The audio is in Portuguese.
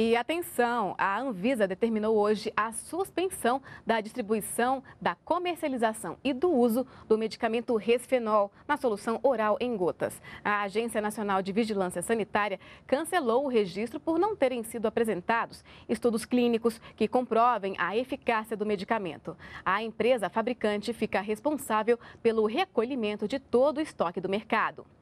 E atenção, a Anvisa determinou hoje a suspensão da distribuição, da comercialização e do uso do medicamento Resfenol na solução oral em gotas. A Agência Nacional de Vigilância Sanitária cancelou o registro por não terem sido apresentados estudos clínicos que comprovem a eficácia do medicamento. A empresa fabricante fica responsável pelo recolhimento de todo o estoque do mercado.